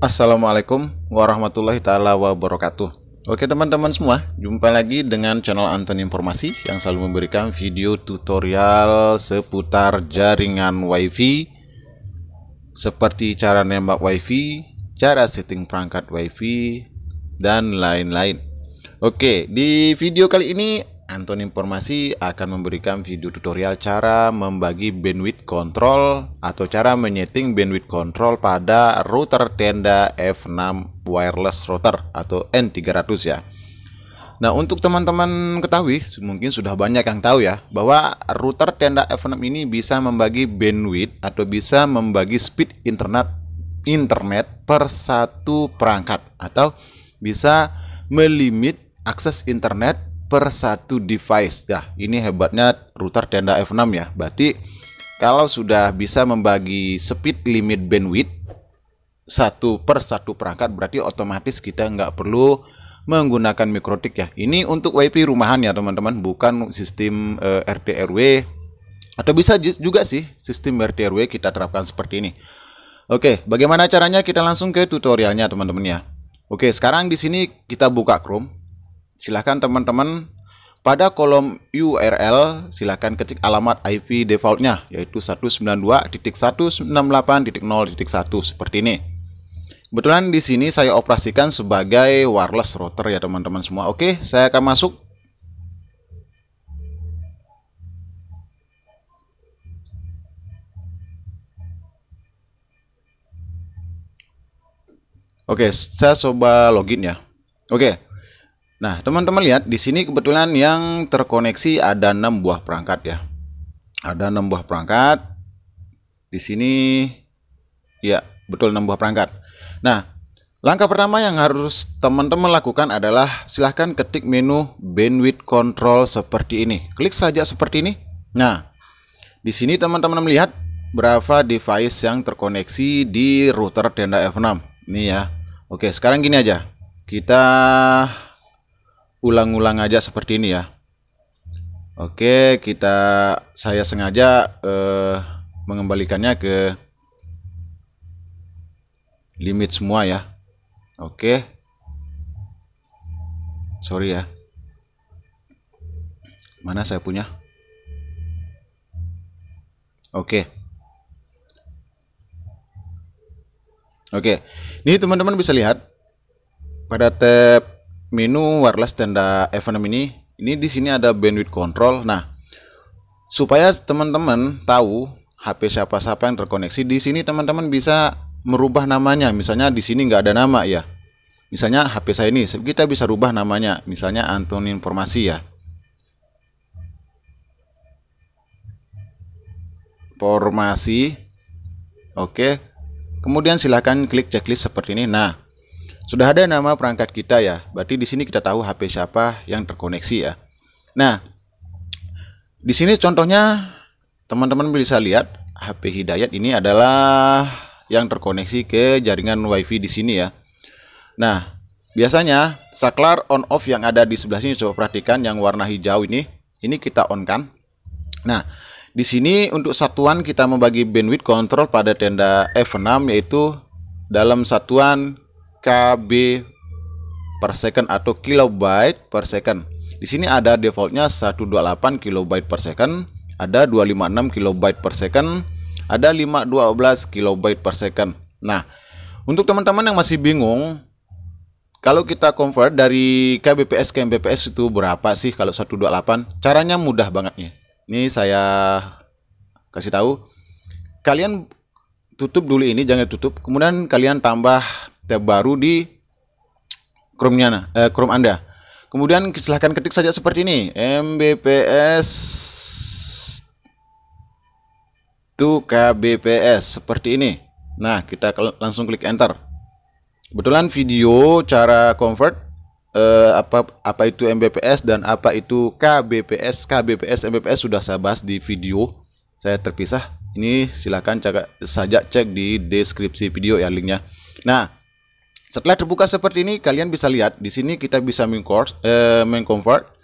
Assalamualaikum warahmatullahi taala wabarakatuh. Oke teman-teman semua, jumpa lagi dengan channel Anton Informasi yang selalu memberikan video tutorial seputar jaringan WiFi seperti cara nembak WiFi, cara setting perangkat WiFi dan lain-lain. Oke, di video kali ini Anton Informasi akan memberikan video tutorial cara membagi bandwidth control atau cara menyeting bandwidth control pada router Tenda F6 wireless router atau N300 ya. Nah, untuk teman-teman ketahui, mungkin sudah banyak yang tahu ya, bahwa router Tenda F6 ini bisa membagi bandwidth atau bisa membagi speed internet internet per satu perangkat atau bisa melimit akses internet per satu device. dah ini hebatnya router Tenda F6 ya. Berarti kalau sudah bisa membagi speed limit bandwidth satu per satu perangkat, berarti otomatis kita nggak perlu menggunakan mikrotik ya. Ini untuk WiFi rumahan ya teman-teman, bukan sistem uh, eh, RT atau bisa juga sih sistem RT kita terapkan seperti ini. Oke, bagaimana caranya? Kita langsung ke tutorialnya teman-teman ya. Oke, sekarang di sini kita buka Chrome silahkan teman-teman pada kolom URL silahkan ketik alamat IP defaultnya yaitu 192.168.0.1 seperti ini. Kebetulan di sini saya operasikan sebagai wireless router ya teman-teman semua. Oke, saya akan masuk. Oke, saya coba login ya. Oke, Nah, teman-teman lihat di sini kebetulan yang terkoneksi ada 6 buah perangkat ya. Ada 6 buah perangkat. Di sini ya, betul 6 buah perangkat. Nah, langkah pertama yang harus teman-teman lakukan adalah silahkan ketik menu bandwidth control seperti ini. Klik saja seperti ini. Nah, di sini teman-teman melihat berapa device yang terkoneksi di router Tenda F6. Ini ya. Oke, sekarang gini aja. Kita ulang-ulang aja seperti ini ya Oke kita saya sengaja eh, mengembalikannya ke limit semua ya Oke sorry ya mana saya punya Oke Oke ini teman-teman bisa lihat pada tab menu wireless tenda F6 ini ini di sini ada bandwidth control nah supaya teman-teman tahu HP siapa-siapa yang terkoneksi di sini teman-teman bisa merubah namanya misalnya di sini nggak ada nama ya misalnya HP saya ini kita bisa rubah namanya misalnya Anton informasi ya formasi oke kemudian silahkan klik checklist seperti ini nah sudah ada nama perangkat kita ya. Berarti di sini kita tahu HP siapa yang terkoneksi ya. Nah, di sini contohnya teman-teman bisa lihat HP Hidayat ini adalah yang terkoneksi ke jaringan WiFi di sini ya. Nah, biasanya saklar on off yang ada di sebelah sini coba perhatikan yang warna hijau ini, ini kita on kan. Nah, di sini untuk satuan kita membagi bandwidth control pada tenda F6 yaitu dalam satuan KB per second atau kilobyte per second. Di sini ada defaultnya 128 kilobyte per second, ada 256 kilobyte per second, ada 512 kilobyte per second. Nah, untuk teman-teman yang masih bingung, kalau kita convert dari kbps ke mbps itu berapa sih kalau 128? Caranya mudah banget nih. Ini saya kasih tahu. Kalian tutup dulu ini jangan tutup. Kemudian kalian tambah tab baru di Chrome-nya, eh, Chrome Anda. Kemudian silahkan ketik saja seperti ini, mbps to kbps seperti ini. Nah, kita langsung klik enter. Kebetulan video cara convert eh, apa apa itu mbps dan apa itu kbps. Kbps mbps sudah saya bahas di video saya terpisah. Ini silahkan saja cek di deskripsi video ya linknya. Nah, setelah terbuka seperti ini, kalian bisa lihat di sini kita bisa mengconvert. Eh,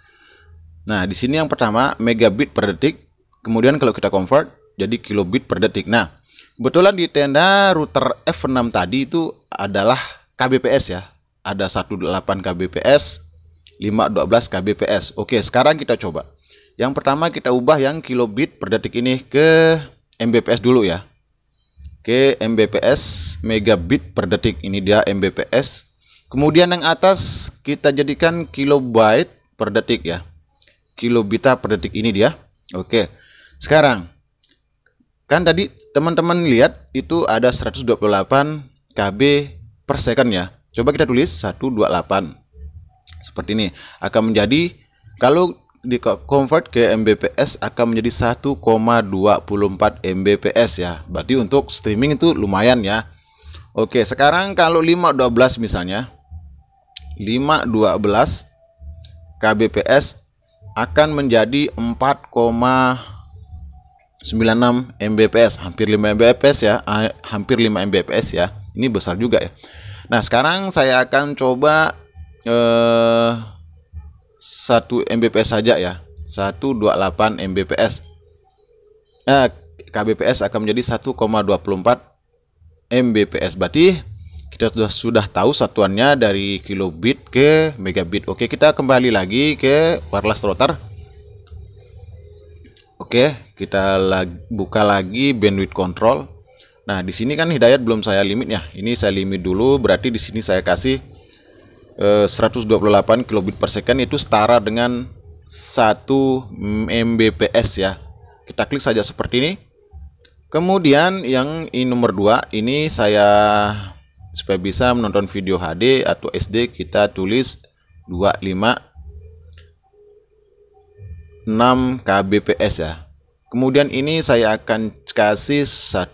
Nah, di sini yang pertama megabit per detik. Kemudian kalau kita convert jadi kilobit per detik. Nah, kebetulan di tenda router F6 tadi itu adalah kbps ya. Ada 18 kbps, 512 kbps. Oke, sekarang kita coba. Yang pertama kita ubah yang kilobit per detik ini ke Mbps dulu ya. Oke, Mbps megabit per detik ini dia Mbps. Kemudian yang atas kita jadikan kilobyte per detik ya. Kilobita per detik ini dia. Oke. Sekarang kan tadi teman-teman lihat itu ada 128 KB per second ya. Coba kita tulis 128. Seperti ini akan menjadi kalau di convert ke Mbps akan menjadi 1,24 Mbps ya. Berarti untuk streaming itu lumayan ya. Oke, sekarang kalau 512 misalnya 512 kbps akan menjadi 4,96 Mbps, hampir 5 Mbps ya, eh, hampir 5 Mbps ya. Ini besar juga ya. Nah, sekarang saya akan coba eh 1 Mbps saja ya 128 Mbps eh, KBPS akan menjadi 1,24 Mbps berarti kita sudah sudah tahu satuannya dari kilobit ke megabit oke kita kembali lagi ke wireless router oke kita lag, buka lagi bandwidth control nah di sini kan hidayat belum saya limit ya ini saya limit dulu berarti di sini saya kasih 128 eh, kilobit per second itu setara dengan 1 Mbps ya. Kita klik saja seperti ini. Kemudian yang ini nomor 2 ini saya supaya bisa menonton video HD atau SD kita tulis 25 6 kbps ya kemudian ini saya akan kasih 128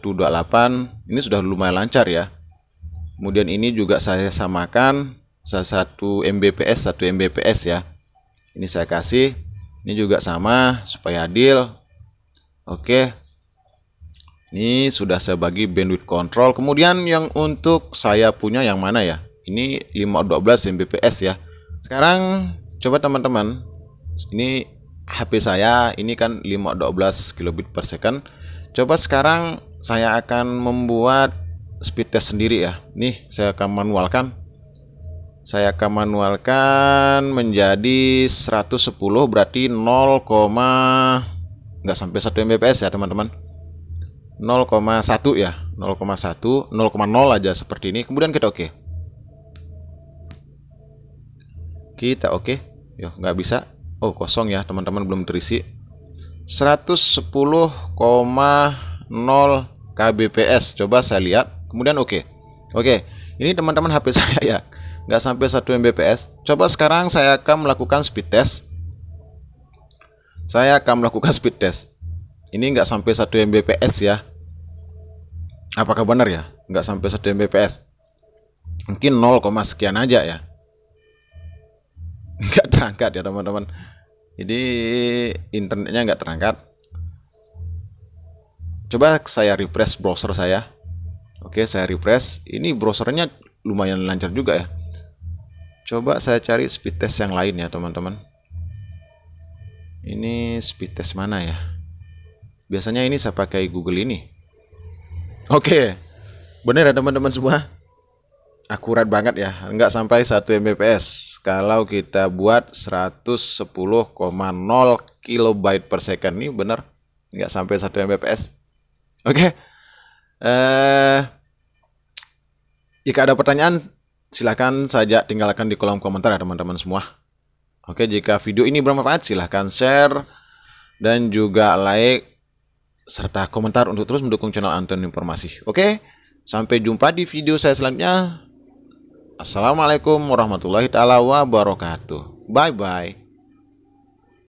ini sudah lumayan lancar ya kemudian ini juga saya samakan satu Mbps satu Mbps ya ini saya kasih ini juga sama supaya adil oke ini sudah saya bagi bandwidth control kemudian yang untuk saya punya yang mana ya ini 512 Mbps ya sekarang coba teman-teman ini HP saya ini kan 512 kilobit per second coba sekarang saya akan membuat speed test sendiri ya nih saya akan manualkan saya akan manualkan menjadi 110 berarti 0, enggak sampai 1 Mbps ya teman-teman 0,1 ya 0,1 0,0 aja seperti ini kemudian kita oke okay. kita oke okay. yo nggak bisa oh kosong ya teman-teman belum terisi 110,0 kbps coba saya lihat kemudian oke okay. oke okay. ini teman-teman HP saya ya nggak sampai 1 Mbps coba sekarang saya akan melakukan speed test saya akan melakukan speed test ini nggak sampai 1 Mbps ya apakah benar ya nggak sampai 1 Mbps mungkin 0, sekian aja ya nggak terangkat ya teman-teman jadi internetnya nggak terangkat coba saya refresh browser saya oke saya refresh ini browsernya lumayan lancar juga ya coba saya cari speed test yang lain ya teman-teman ini speed test mana ya biasanya ini saya pakai Google ini oke benar bener ya teman-teman semua akurat banget ya nggak sampai 1 Mbps kalau kita buat 110,0 kilobyte per second ini bener nggak sampai 1 Mbps oke eh jika ada pertanyaan silahkan saja tinggalkan di kolom komentar ya teman-teman semua. Oke, jika video ini bermanfaat silahkan share dan juga like serta komentar untuk terus mendukung channel Anton Informasi. Oke, sampai jumpa di video saya selanjutnya. Assalamualaikum warahmatullahi taala wabarakatuh. Bye bye.